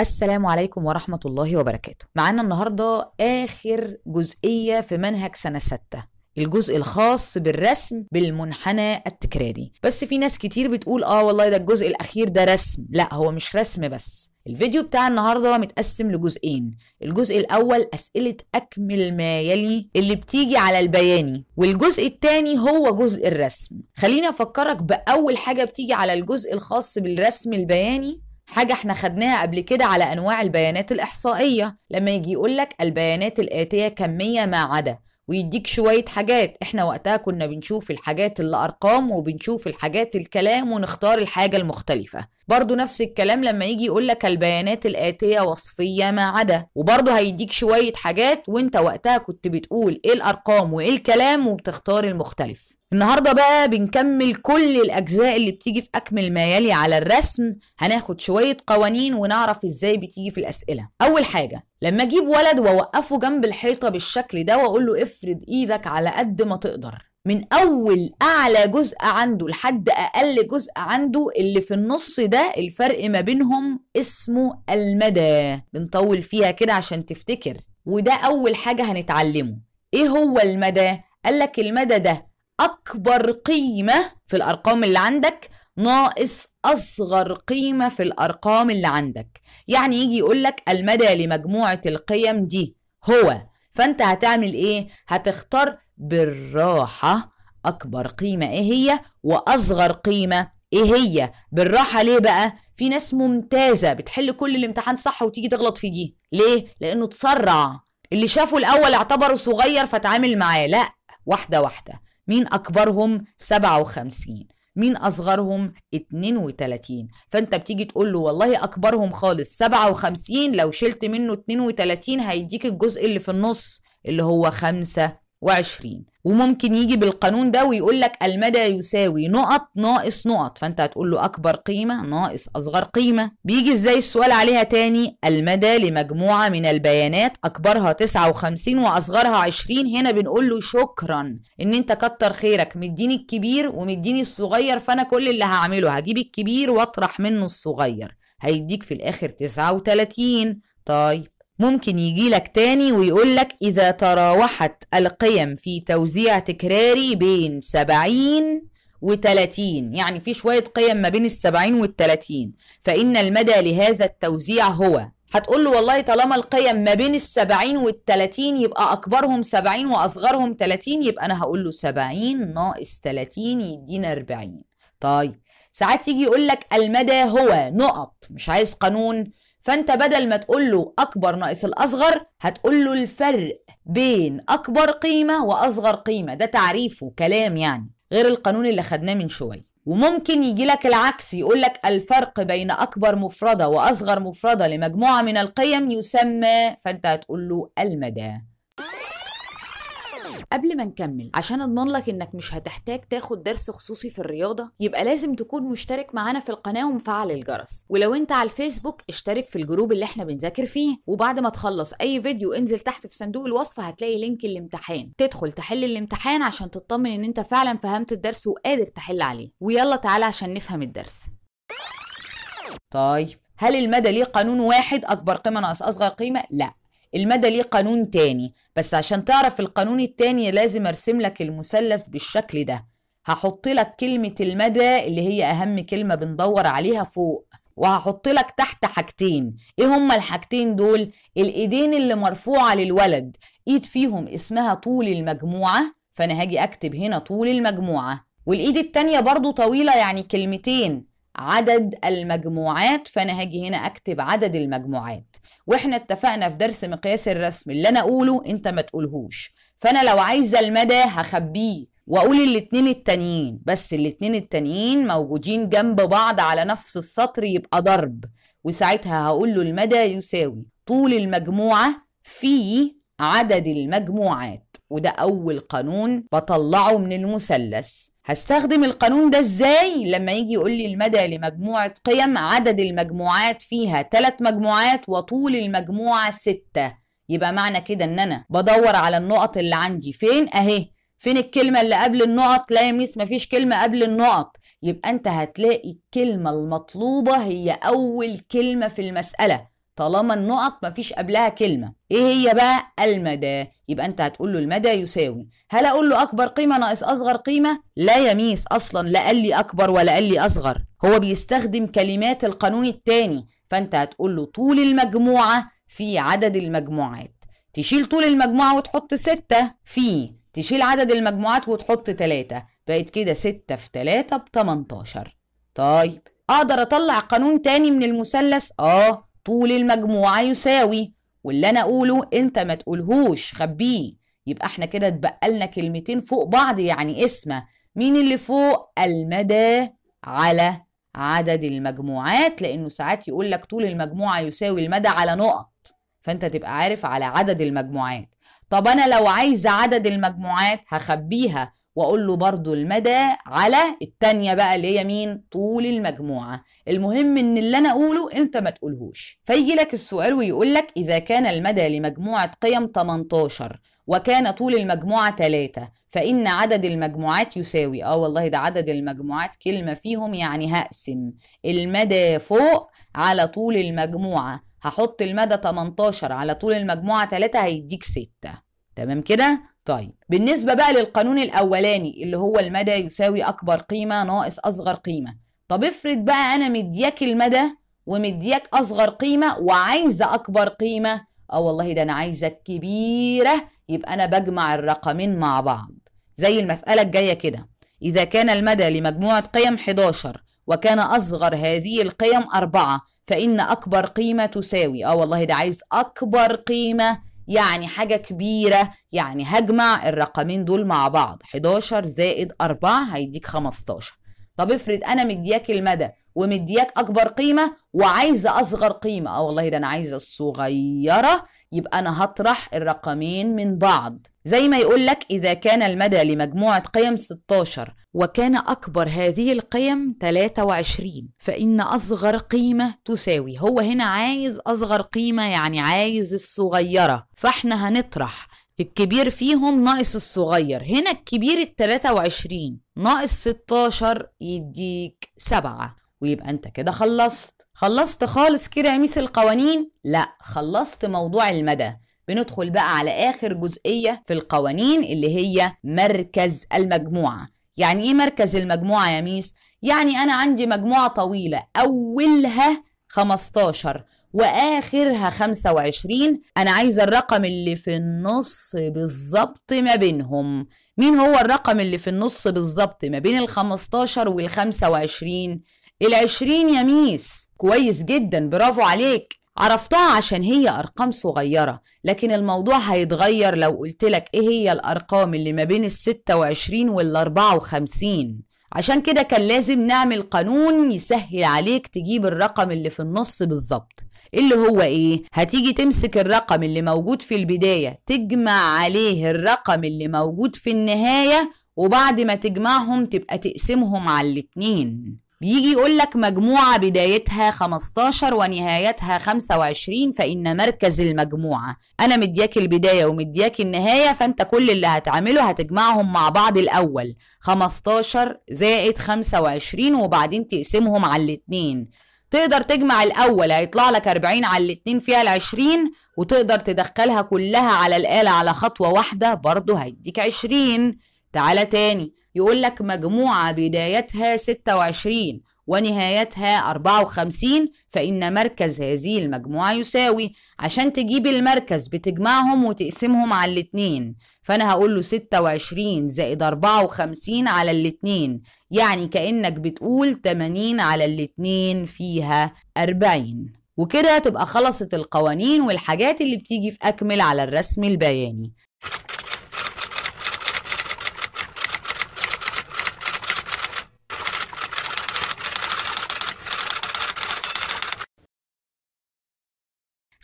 السلام عليكم ورحمة الله وبركاته معانا النهاردة آخر جزئية في منهج سنة ستة الجزء الخاص بالرسم بالمنحنى التكراري بس في ناس كتير بتقول اه والله ده الجزء الأخير ده رسم لا هو مش رسم بس الفيديو بتاع النهارده متقسم لجزئين الجزء الاول اسئله اكمل ما يلي اللي بتيجي على البياني والجزء الثاني هو جزء الرسم خليني افكرك باول حاجه بتيجي على الجزء الخاص بالرسم البياني حاجة احنا خدناها قبل كده على أنواع البيانات الإحصائية لما يجي يقولك البيانات الآتية كمية ما عدا ويديك شوية حاجات احنا وقتها كنا بنشوف الحاجات اللي أرقام وبنشوف الحاجات الكلام ونختار الحاجة المختلفة برضو نفس الكلام لما يجي يقولك البيانات الآتية وصفية ما عدا وبرضو هيديك شوية حاجات وانت وقتها كنت بتقول ايه الأرقام وايه الكلام وبتختار المختلف النهاردة بقى بنكمل كل الأجزاء اللي بتيجي في أكمل ما يلي على الرسم هناخد شوية قوانين ونعرف إزاي بتيجي في الأسئلة أول حاجة لما أجيب ولد وأوقفه جنب الحيطة بالشكل ده وأقول له افرد إيدك على قد ما تقدر من أول أعلى جزء عنده لحد أقل جزء عنده اللي في النص ده الفرق ما بينهم اسمه المدى بنطول فيها كده عشان تفتكر وده أول حاجة هنتعلمه إيه هو المدى؟ قال لك المدى ده أكبر قيمة في الأرقام اللي عندك ناقص أصغر قيمة في الأرقام اللي عندك يعني يجي يقولك المدى لمجموعة القيم دي هو فأنت هتعمل إيه؟ هتختار بالراحة أكبر قيمة إيه هي وأصغر قيمة إيه هي بالراحة ليه بقى؟ في ناس ممتازة بتحل كل الامتحان صح وتيجي تغلط في دي ليه؟ لأنه تسرع اللي شافه الأول اعتبره صغير فتعامل معاه لأ واحدة واحدة مين أكبرهم 57 مين أصغرهم 32 فأنت بتيجي تقول له والله أكبرهم خالص 57 لو شلت منه 32 هيديك الجزء اللي في النص اللي هو 5 وعشرين وممكن يجي بالقانون ده ويقول لك المدى يساوي نقط ناقص نقط فانت هتقول له اكبر قيمه ناقص اصغر قيمه بيجي ازاي السؤال عليها تاني المدى لمجموعه من البيانات اكبرها 59 واصغرها 20 هنا بنقول له شكرا ان انت كتر خيرك مديني الكبير ومديني الصغير فانا كل اللي هعمله هجيب الكبير واطرح منه الصغير هيديك في الاخر 39 طيب ممكن يجي لك تاني ويقول لك إذا تراوحت القيم في توزيع تكراري بين سبعين 30 يعني في شوية قيم ما بين السبعين والتلاتين فإن المدى لهذا التوزيع هو هتقول له والله طالما القيم ما بين السبعين والتلاتين يبقى أكبرهم سبعين وأصغرهم تلاتين يبقى أنا هقول له سبعين ناقص تلاتين يدينا أربعين طيب ساعات يجي يقول لك المدى هو نقط مش عايز قانون فانت بدل ما تقول له اكبر ناقص الاصغر هتقول له الفرق بين اكبر قيمه واصغر قيمه ده تعريفه كلام يعني غير القانون اللي خدناه من شويه وممكن يجي لك العكس يقول لك الفرق بين اكبر مفرده واصغر مفرده لمجموعه من القيم يسمى فانت هتقول له المدى قبل ما نكمل عشان اضمن لك انك مش هتحتاج تاخد درس خصوصي في الرياضه يبقى لازم تكون مشترك معانا في القناه ومفعل الجرس ولو انت على الفيسبوك اشترك في الجروب اللي احنا بنذاكر فيه وبعد ما تخلص اي فيديو انزل تحت في صندوق الوصف هتلاقي لينك الامتحان تدخل تحل الامتحان عشان تطمن ان انت فعلا فهمت الدرس وقادر تحل عليه ويلا تعالى عشان نفهم الدرس طيب هل المدى ليه قانون واحد اكبر قيمه ناقص اصغر قيمه لا المدى ليه قانون تاني بس عشان تعرف القانون التاني لازم ارسم لك المثلث بالشكل ده هحط لك كلمة المدى اللي هي اهم كلمة بندور عليها فوق وهحط لك تحت حاجتين ايه هما الحاجتين دول الايدين اللي مرفوعة للولد ايد فيهم اسمها طول المجموعة فانا هاجي اكتب هنا طول المجموعة والايد التانية برضو طويلة يعني كلمتين عدد المجموعات فانا هاجي هنا اكتب عدد المجموعات واحنا اتفقنا في درس مقياس الرسم اللي انا اقوله انت ما تقولهوش فانا لو عايزه المدى هخبيه واقول الاتنين التانيين بس الاتنين التانيين موجودين جنب بعض على نفس السطر يبقى ضرب وساعتها هقول له المدى يساوي طول المجموعه في عدد المجموعات وده اول قانون بطلعه من المثلث هستخدم القانون ده ازاي لما يجي يقول لي المدى لمجموعة قيم عدد المجموعات فيها ثلاث مجموعات وطول المجموعة ستة يبقى معنى كده ان انا بدور على النقط اللي عندي فين اهي فين الكلمة اللي قبل النقط لا يا ميس مفيش كلمة قبل النقط يبقى انت هتلاقي الكلمة المطلوبة هي اول كلمة في المسألة طالما النقط مفيش قبلها كلمة ايه هي بقى المدى يبقى انت هتقول له المدى يساوي هل اقول له اكبر قيمة ناقص اصغر قيمة لا يميس اصلا لا قال لي اكبر ولا قال لي اصغر هو بيستخدم كلمات القانون الثاني فانت هتقول له طول المجموعة في عدد المجموعات تشيل طول المجموعة وتحط ستة في تشيل عدد المجموعات وتحط تلاتة بقت كده ستة في تلاتة بتمنتاشر طيب اقدر اطلع قانون تاني من المثلث اه طول المجموعة يساوي واللي أنا أقوله أنت ما تقولهوش خبيه يبقى احنا كده اتبقلنا كلمتين فوق بعض يعني اسمه مين اللي فوق المدى على عدد المجموعات لأنه ساعات يقول لك طول المجموعة يساوي المدى على نقط فأنت تبقى عارف على عدد المجموعات طب أنا لو عايزة عدد المجموعات هخبيها واقول له برضو المدى على التانية بقى اللي هي مين طول المجموعة المهم ان اللي انا اقوله انت ما تقولهوش فيجي لك السؤال ويقول لك اذا كان المدى لمجموعة قيم 18 وكان طول المجموعة 3 فإن عدد المجموعات يساوي اه والله ده عدد المجموعات كلمة فيهم يعني هقسم المدى فوق على طول المجموعة هحط المدى 18 على طول المجموعة 3 هيديك 6 تمام كده طيب بالنسبة بقى للقانون الأولاني اللي هو المدى يساوي أكبر قيمة ناقص أصغر قيمة طب افرض بقى أنا مدياك المدى ومدياك أصغر قيمة وعايزة أكبر قيمة اه والله ده أنا عايزة الكبيرة يبقى أنا بجمع الرقمين مع بعض زي المسألة الجاية كده إذا كان المدى لمجموعة قيم 11 وكان أصغر هذه القيم 4 فإن أكبر قيمة تساوي اه والله ده عايز أكبر قيمة يعني حاجة كبيرة يعني هجمع الرقمين دول مع بعض 11 زائد 4 هيديك 15 طب افرض أنا مدياك المدى ومدياك اكبر قيمه وعايزه اصغر قيمه اه والله ده انا عايزه الصغيره يبقى انا هطرح الرقمين من بعض زي ما يقول لك اذا كان المدى لمجموعه قيم 16 وكان اكبر هذه القيم 23 فان اصغر قيمه تساوي هو هنا عايز اصغر قيمه يعني عايز الصغيره فاحنا هنطرح الكبير فيهم ناقص الصغير هنا الكبير ال 23 ناقص 16 يديك 7 ويبقى انت كده خلصت خلصت خالص كده يا ميس القوانين لا خلصت موضوع المدى بندخل بقى على اخر جزئيه في القوانين اللي هي مركز المجموعه يعني ايه مركز المجموعه يا ميس يعني انا عندي مجموعه طويله اولها 15 واخرها 25 انا عايزه الرقم اللي في النص بالظبط ما بينهم مين هو الرقم اللي في النص بالظبط ما بين ال 15 وال 25 العشرين يا ميس كويس جدا برافو عليك عرفتها عشان هي أرقام صغيرة لكن الموضوع هيتغير لو قلتلك إيه هي الأرقام اللي ما بين الستة وعشرين والأربعة وخمسين عشان كده كان لازم نعمل قانون يسهل عليك تجيب الرقم اللي في النص بالظبط اللي هو ايه هتيجي تمسك الرقم اللي موجود في البداية تجمع عليه الرقم اللي موجود في النهاية وبعد ما تجمعهم تبقى تقسمهم على الاتنين بيجي يقول لك مجموعة بدايتها 15 ونهايتها 25 فإن مركز المجموعة أنا مدياك البداية ومدياك النهاية فأنت كل اللي هتعمله هتجمعهم مع بعض الأول 15 زائد 25 وبعدين تقسمهم على الاتنين تقدر تجمع الأول هيطلع لك 40 على الاتنين فيها العشرين وتقدر تدخلها كلها على الآلة على خطوة واحدة برضو هيديك عشرين تعالى تاني يقول لك مجموعة بدايتها 26 ونهايتها 54 فإن مركز هذه المجموعة يساوي عشان تجيب المركز بتجمعهم وتقسمهم على الاتنين فأنا هقول له 26 زائد 54 على الاتنين يعني كأنك بتقول 80 على الاتنين فيها 40 وكده تبقى خلصت القوانين والحاجات اللي بتيجي في أكمل على الرسم البياني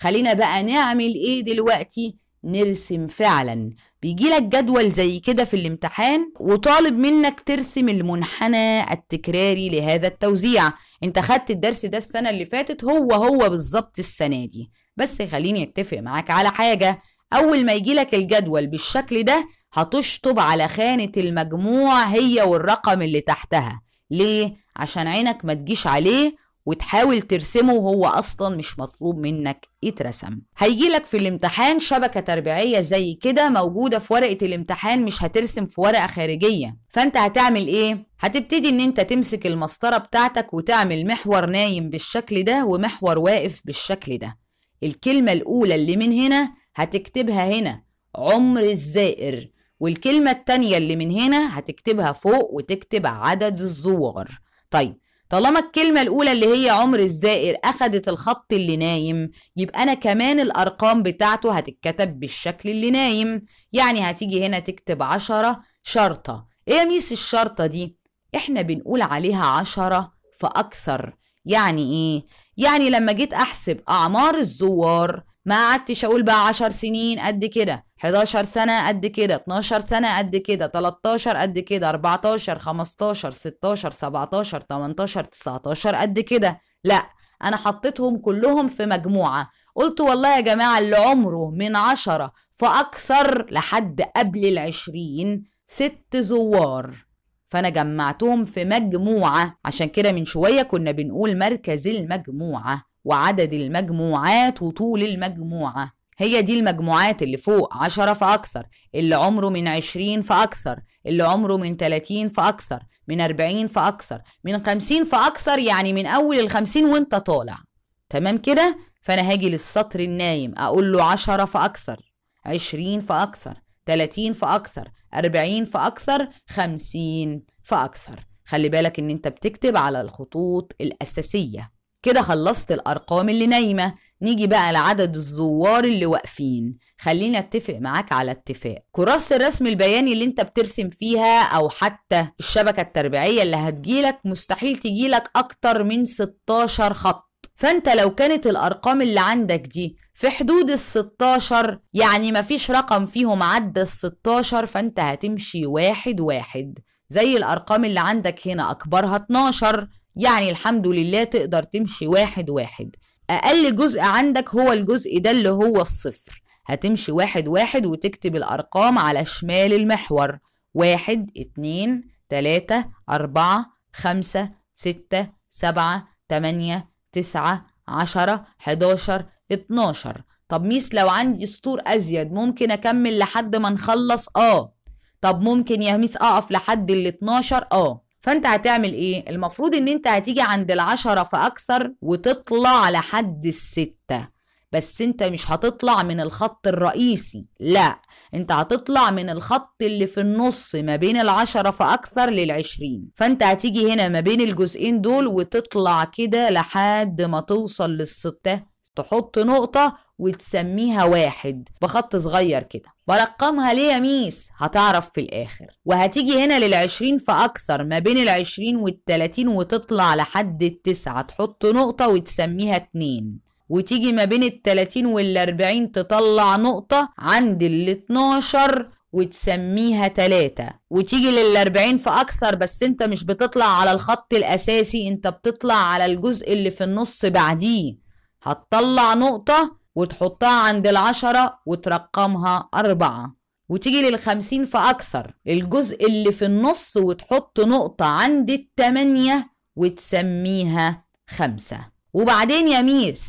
خلينا بقى نعمل ايه دلوقتي نرسم فعلا بيجيلك جدول زي كده في الامتحان وطالب منك ترسم المنحنى التكراري لهذا التوزيع انت خدت الدرس ده السنة اللي فاتت هو هو بالظبط السنة دي بس خليني اتفق معاك على حاجة اول ما يجيلك الجدول بالشكل ده هتشطب على خانة المجموع هي والرقم اللي تحتها ليه؟ عشان عينك ما تجيش عليه وتحاول ترسمه وهو اصلا مش مطلوب منك يترسم هيجيلك في الامتحان شبكه تربيعيه زي كده موجوده في ورقه الامتحان مش هترسم في ورقه خارجيه فانت هتعمل ايه هتبتدي ان انت تمسك المسطره بتاعتك وتعمل محور نايم بالشكل ده ومحور واقف بالشكل ده الكلمه الاولى اللي من هنا هتكتبها هنا عمر الزائر والكلمه التانيه اللي من هنا هتكتبها فوق وتكتب عدد الزوار طيب طالما الكلمة الأولى اللي هي عمر الزائر أخدت الخط اللي نايم يبقى أنا كمان الأرقام بتاعته هتتكتب بالشكل اللي نايم يعني هتيجي هنا تكتب عشرة شرطة إيه ميس الشرطة دي؟ إحنا بنقول عليها عشرة فأكثر يعني إيه؟ يعني لما جيت أحسب أعمار الزوار ما قعدتش أقول بقى عشر سنين قد كده 11 سنة قد كده 12 سنة قد كده 13 قد كده 14 15 16 17 18 19 قد كده لا أنا حطيتهم كلهم في مجموعة قلت والله يا جماعة اللي عمره من 10 فأكثر لحد قبل العشرين ست زوار فأنا جمعتهم في مجموعة عشان كده من شوية كنا بنقول مركز المجموعة وعدد المجموعات وطول المجموعة هي دي المجموعات اللي فوق عشرة فأكثر اللي عمره من عشرين فأكثر اللي عمره من تلاتين فأكثر من أربعين فأكثر من خمسين فأكثر يعني من أول الخمسين وانت طالع تمام كده فأنا هاجي للسطر النايم أقول له عشرة فأكثر عشرين فأكثر تلاتين فأكثر أربعين فأكثر خمسين فأكثر خلي بالك إن أنت بتكتب على الخطوط الأساسية كده خلصت الأرقام اللي نايمة نيجي بقى لعدد الزوار اللي واقفين خليني اتفق معاك على اتفاق كراسة الرسم البياني اللي انت بترسم فيها او حتى الشبكة التربيعية اللي هتجيلك مستحيل تجيلك اكتر من 16 خط فانت لو كانت الارقام اللي عندك دي في حدود ال 16 يعني مفيش رقم فيهم عدى ال 16 فانت هتمشي واحد واحد زي الارقام اللي عندك هنا اكبرها 12 يعني الحمد لله تقدر تمشي واحد واحد أقل جزء عندك هو الجزء ده اللي هو الصفر هتمشي واحد واحد وتكتب الأرقام على شمال المحور واحد اتنين تلاتة أربعة خمسة ستة سبعة تمانية تسعة عشرة حداشر اتناشر طب ميس لو عندي سطور أزيد ممكن أكمل لحد ما نخلص آه طب ممكن يا ميس أقف لحد ال 12 آه فانت هتعمل ايه المفروض ان انت هتيجي عند العشرة فاكثر وتطلع لحد الستة بس انت مش هتطلع من الخط الرئيسي لا انت هتطلع من الخط اللي في النص ما بين العشرة فاكثر للعشرين فانت هتيجي هنا ما بين الجزئين دول وتطلع كده لحد ما توصل للستة تحط نقطة وتسميها واحد بخط صغير كده برقمها ليه يا ميس هتعرف في الآخر وهتيجي هنا للعشرين فأكثر ما بين العشرين والتلاتين وتطلع لحد التسعة تحط نقطة وتسميها اتنين وتيجي ما بين التلاتين والأربعين تطلع نقطة عند الاتناشر وتسميها تلاتة وتيجي للأربعين فأكثر بس انت مش بتطلع على الخط الأساسي انت بتطلع على الجزء اللي في النص بعديه هتطلع نقطة وتحطها عند العشرة وترقمها أربعة وتيجي للخمسين فأكثر الجزء اللي في النص وتحط نقطة عند التمانية وتسميها خمسة وبعدين يا ميس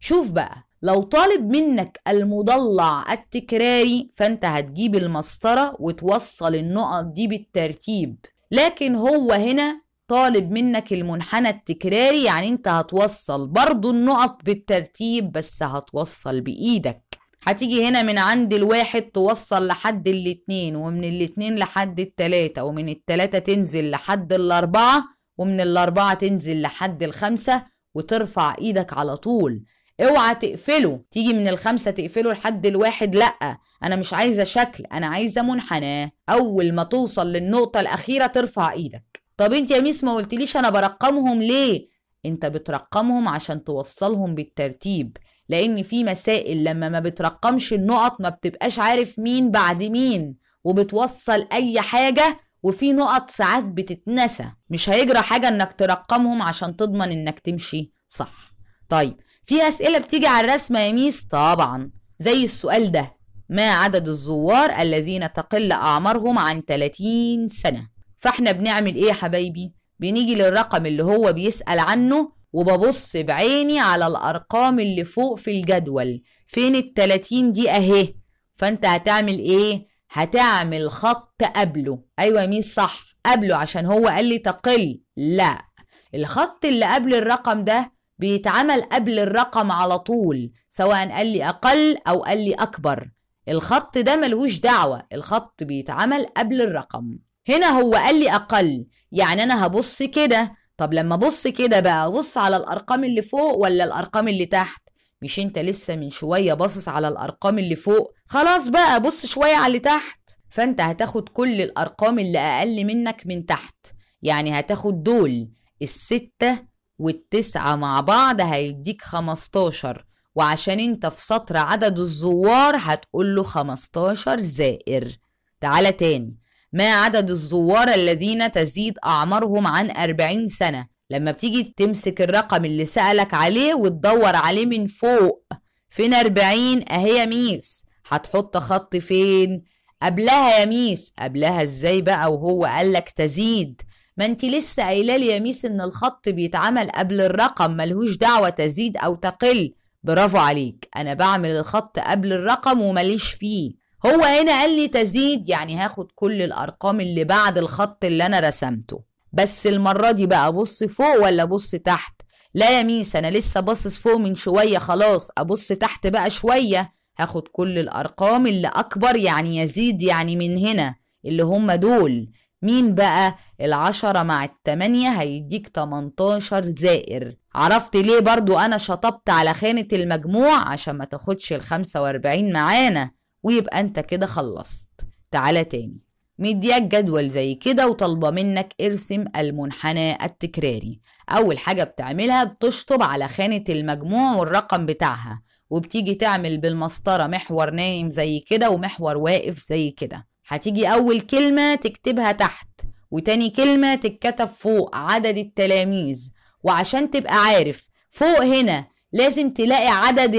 شوف بقى لو طالب منك المضلع التكراري فانت هتجيب المسطرة وتوصل النقط دي بالترتيب لكن هو هنا طالب منك المنحنى التكراري يعني انت هتوصل برضو النقط بالترتيب بس هتوصل بإيدك هتيجي هنا من عند الواحد توصل لحد الاتنين ومن الاتنين لحد التلاتة ومن التلاتة تنزل لحد الأربعة ومن الأربعة تنزل لحد الخمسة وترفع إيدك على طول اوعى تقفله تيجي من الخمسة تقفله لحد الواحد لأ أنا مش عايزة شكل أنا عايزة منحنى أول ما توصل للنقطة الأخيرة ترفع إيدك طب انت يا ميس ما قلتليش انا برقمهم ليه انت بترقمهم عشان توصلهم بالترتيب لان في مسائل لما ما بترقمش النقط ما بتبقاش عارف مين بعد مين وبتوصل اي حاجه وفي نقط ساعات بتتنسى مش هيجرى حاجه انك ترقمهم عشان تضمن انك تمشي صح طيب في اسئله بتيجي على الرسمه يا ميس طبعا زي السؤال ده ما عدد الزوار الذين تقل اعمارهم عن 30 سنه فاحنا بنعمل ايه يا حبايبي بنيجي للرقم اللي هو بيسأل عنه وببص بعيني على الارقام اللي فوق في الجدول فين التلاتين دي اهي فانت هتعمل ايه هتعمل خط قبله ايوه مين صح قبله عشان هو قال لي تقل لا الخط اللي قبل الرقم ده بيتعمل قبل الرقم على طول سواء قال لي اقل او قال لي اكبر الخط ده ملوش دعوه الخط بيتعمل قبل الرقم هنا هو قال لي أقل يعني أنا هبص كده طب لما أبص كده بقى أبص على الأرقام اللي فوق ولا الأرقام اللي تحت مش أنت لسه من شوية باصص على الأرقام اللي فوق خلاص بقى بص شوية على اللي تحت فأنت هتاخد كل الأرقام اللي أقل منك من تحت يعني هتاخد دول الستة والتسعة مع بعض هيديك خمستاشر وعشان انت في سطر عدد الزوار هتقول له خمستاشر زائر تعالى تاني ما عدد الزوار الذين تزيد أعمارهم عن 40 سنة لما بتيجي تمسك الرقم اللي سألك عليه وتدور عليه من فوق فين 40 أهي ميس هتحط خط فين قبلها يا ميس قبلها ازاي بقى وهو قالك تزيد ما انت لسه قايله لي يا ميس ان الخط بيتعمل قبل الرقم ملهوش دعوه تزيد او تقل برافو عليك انا بعمل الخط قبل الرقم ومليش فيه هو هنا قال لي تزيد يعني هاخد كل الأرقام اللي بعد الخط اللي أنا رسمته بس المرة دي بقى أبص فوق ولا أبص تحت لا يا ميس أنا لسه باصص فوق من شوية خلاص أبص تحت بقى شوية هاخد كل الأرقام اللي أكبر يعني يزيد يعني من هنا اللي هم دول مين بقى العشرة مع التمانية هيديك تمنتاشر زائر عرفت ليه برضو أنا شطبت على خانة المجموع عشان ما تاخدش الخمسة واربعين معانا ويبقى انت كده خلصت تعالى تاني مدياك جدول زي كده وطالبة منك ارسم المنحنى التكراري أول حاجة بتعملها بتشطب على خانة المجموع والرقم بتاعها وبتيجي تعمل بالمسطرة محور نايم زي كده ومحور واقف زي كده هتيجي أول كلمة تكتبها تحت وتاني كلمة تتكتب فوق عدد التلاميذ وعشان تبقى عارف فوق هنا لازم تلاقي عدد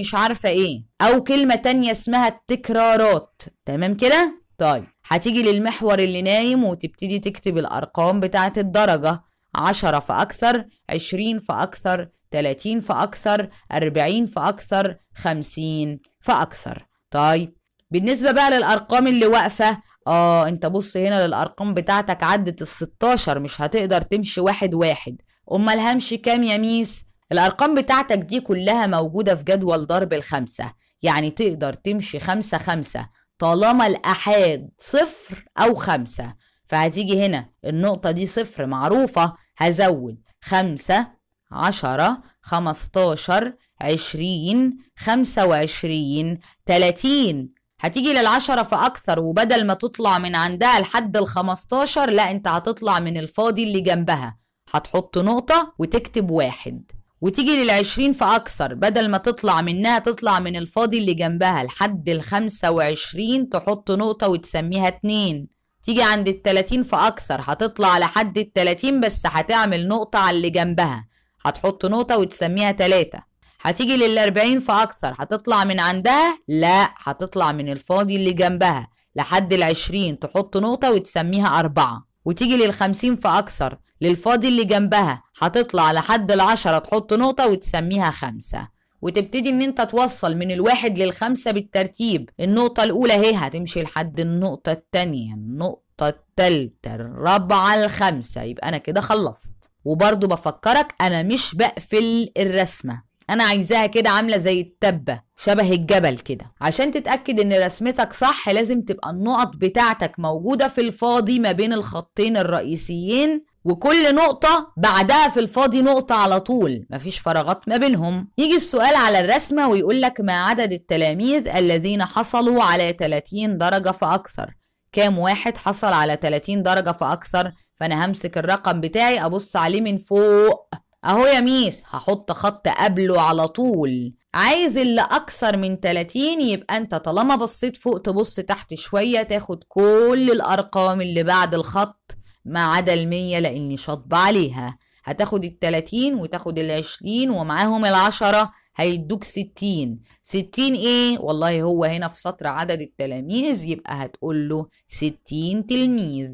مش عارفة ايه او كلمة تانية اسمها التكرارات تمام كده؟ طيب هتيجي للمحور اللي نايم وتبتدي تكتب الارقام بتاعة الدرجة عشرة فأكثر عشرين فأكثر تلاتين فأكثر أربعين فأكثر خمسين فأكثر طيب بالنسبة بقى للأرقام اللي واقفة اه انت بص هنا للأرقام بتاعتك عدت الستاشر مش هتقدر تمشي واحد واحد أمال همشي كام يا ميس الأرقام بتاعتك دي كلها موجودة في جدول ضرب الخمسة يعني تقدر تمشي خمسة خمسة طالما الأحاد صفر أو خمسة فهتيجي هنا النقطة دي صفر معروفة هزود خمسة عشرة خمستاشر عشرين خمسة وعشرين تلاتين هتيجي للعشرة فأكثر وبدل ما تطلع من عندها لحد الخمستاشر لا انت هتطلع من الفاضي اللي جنبها هتحط نقطة وتكتب واحد وتيجي للعشرين فأكثر بدل ما تطلع منها تطلع من الفاضي اللي جنبها لحد الخمسة وعشرين تحط نقطة وتسميها اتنين تيجي عند التلاتين فأكثر هتطلع لحد التلاتين بس هتعمل نقطة على اللي جنبها هتحط نقطة وتسميها تلاتة هتيجي للأربعين فأكثر هتطلع من عندها لا هتطلع من الفاضي اللي جنبها لحد العشرين تحط نقطة وتسميها أربعة وتيجي للخمسين فأكثر للفاضي اللي جنبها هتطلع لحد العشرة تحط نقطة وتسميها خمسة وتبتدي ان انت توصل من الواحد للخمسة بالترتيب النقطة الاولى اهي هتمشي لحد النقطة التانية النقطة التالتة الرابعة الخامسة يبقى انا كده خلصت وبرضو بفكرك انا مش بقفل الرسمة انا عايزاها كده عامله زي التبه شبه الجبل كده عشان تتاكد ان رسمتك صح لازم تبقى النقط بتاعتك موجوده في الفاضي ما بين الخطين الرئيسيين وكل نقطة بعدها في الفاضي نقطة على طول مفيش فراغات ما بينهم يجي السؤال على الرسمة ويقولك ما عدد التلاميذ الذين حصلوا على 30 درجة فأكثر كام واحد حصل على 30 درجة فأكثر فأنا همسك الرقم بتاعي أبص عليه من فوق اهو يا ميس هحط خط قبله على طول عايز اللي اكثر من 30 يبقى انت طالما بصيت فوق تبص تحت شوية تاخد كل الارقام اللي بعد الخط ما عدا المية لاني شاطبة عليها هتاخد التلاتين وتاخد العشرين ومعاهم العشرة هيدوك ستين ستين ايه والله هو هنا في سطر عدد التلاميذ يبقى هتقول له ستين تلميذ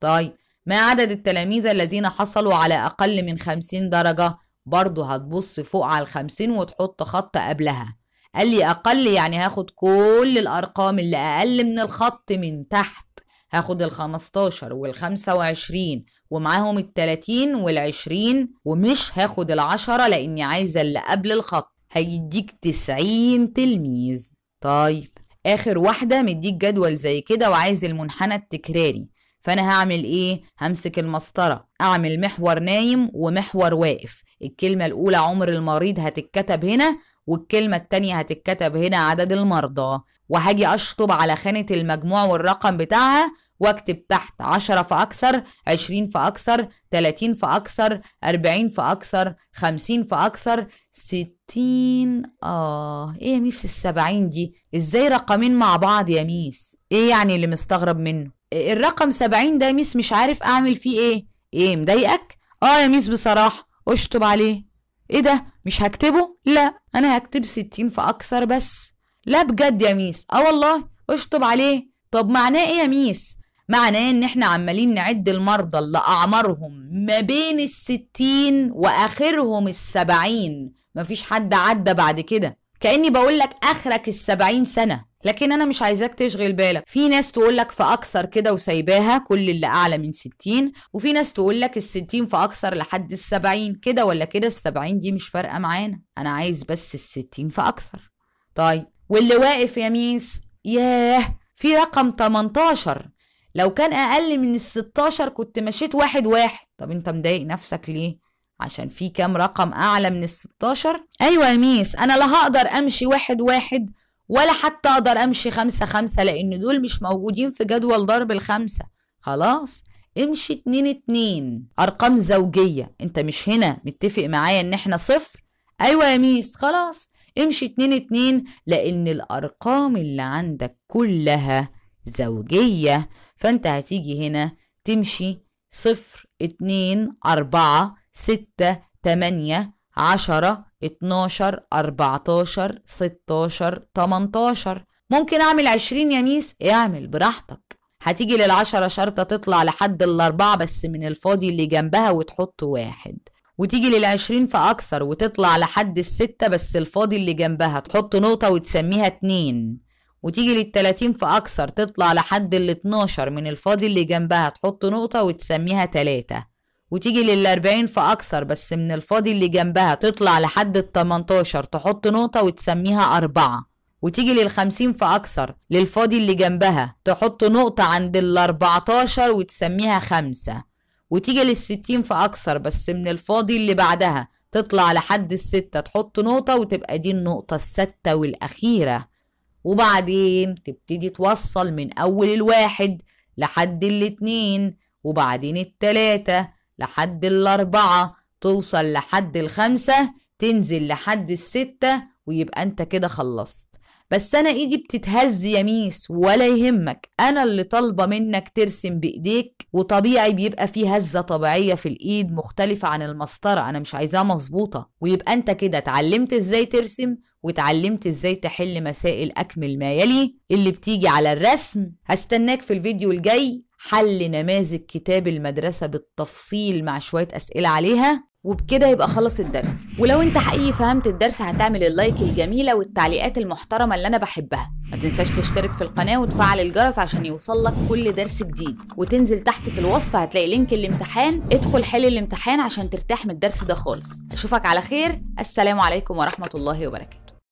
طيب ما عدد التلاميذ الذين حصلوا على أقل من خمسين درجة برضه هتبص فوق على الخمسين وتحط خط قبلها قال لي أقل يعني هاخد كل الأرقام اللي أقل من الخط من تحت هاخد الخمستاشر والخمسة وعشرين ومعاهم التلاتين والعشرين ومش هاخد العشرة لأني عايزة اللي قبل الخط هيديك تسعين تلميذ طيب آخر واحدة مديك جدول زي كده وعايز المنحنى التكراري فانا هعمل ايه همسك المسطره اعمل محور نايم ومحور واقف الكلمه الاولى عمر المريض هتتكتب هنا والكلمه الثانيه هتتكتب هنا عدد المرضى وهاجي اشطب على خانه المجموع والرقم بتاعها واكتب تحت 10 فاكثر 20 فاكثر 30 فاكثر 40 فاكثر 50 فاكثر 60 اه ايه يا ميس السبعين دي ازاي رقمين مع بعض يا ميس ايه يعني اللي مستغرب منه الرقم 70 ده ميس مش عارف اعمل فيه ايه ايه مضايقك اه يا ميس بصراحه اشطب عليه ايه ده مش هكتبه لا انا هكتب 60 فاكثر بس لا بجد يا ميس اه والله اشطب عليه طب معناه ايه يا ميس معناه ان احنا عمالين نعد المرضى اللي اعمارهم ما بين الستين واخرهم السبعين مفيش حد عدى بعد كده كاني بقولك اخرك السبعين سنه لكن انا مش عايزاك تشغل بالك في ناس تقول لك في اكثر كده وسايباها كل اللي اعلى من 60 وفي ناس تقول لك ال60 في اكثر لحد ال70 كده ولا كده ال70 دي مش فارقه معانا انا عايز بس ال60 في اكثر طيب واللي واقف يا ميس ياه في رقم 18 لو كان اقل من ال16 كنت مشيت واحد واحد طب انت مضايق نفسك ليه عشان في كام رقم اعلى من ال16 ايوه يا ميس انا لا هقدر امشي واحد واحد ولا حتى اقدر امشي خمسة خمسة لان دول مش موجودين في جدول ضرب الخمسة خلاص امشي اتنين اتنين ارقام زوجية انت مش هنا متفق معايا ان احنا صفر ايوة يا ميس خلاص امشي اتنين اتنين لان الارقام اللي عندك كلها زوجية فانت هتيجي هنا تمشي صفر اتنين اربعة ستة تمانية عشرة 12 14 16 18 ممكن اعمل 20 يا ميس اعمل براحتك هتيجي للعشرة شرطة تطلع لحد الأربعة بس من الفاضي اللي جنبها وتحط واحد وتيجي للعشرين فأكثر وتطلع لحد الستة بس الفاضي اللي جنبها تحط نقطة وتسميها اتنين وتيجي للتلاتين فأكثر تطلع لحد الاتناشر من الفاضي اللي جنبها تحط نقطة وتسميها تلاتة وتيجي للأربعين فأكثر بس من الفاضي اللي جنبها تطلع لحد التمنتاشر تحط نقطة وتسميها أربعة وتيجي للخمسين فأكثر للفاضي اللي جنبها تحط نقطة عند الأربعتاشر وتسميها خمسة وتيجي للستين فأكثر بس من الفاضي اللي بعدها تطلع لحد الستة تحط نقطة وتبقى دي النقطة الستة والأخيرة وبعدين تبتدي توصل من أول الواحد لحد الاتنين وبعدين التلاتة لحد الأربعة توصل لحد الخمسة تنزل لحد الستة ويبقى أنت كده خلصت بس أنا إيدي بتتهز يا ميس ولا يهمك أنا اللي طالبة منك ترسم بإيديك وطبيعي بيبقى فيه هزة طبيعية في الإيد مختلفة عن المسطرة أنا مش عايزاها مظبوطة ويبقى أنت كده اتعلمت إزاي ترسم واتعلمت ازاي تحل مسائل اكمل ما يلي اللي بتيجي على الرسم هستناك في الفيديو الجاي حل نماذج كتاب المدرسة بالتفصيل مع شوية أسئلة عليها وبكده يبقى خلص الدرس ولو انت حقيقي فهمت الدرس هتعمل اللايك الجميلة والتعليقات المحترمة اللي أنا بحبها ما تنساش تشترك في القناة وتفعل الجرس عشان يوصلك كل درس جديد وتنزل تحت في الوصف هتلاقي لينك الامتحان ادخل حل الامتحان عشان ترتاح من الدرس ده خالص أشوفك على خير السلام عليكم ورحمة الله وبركاته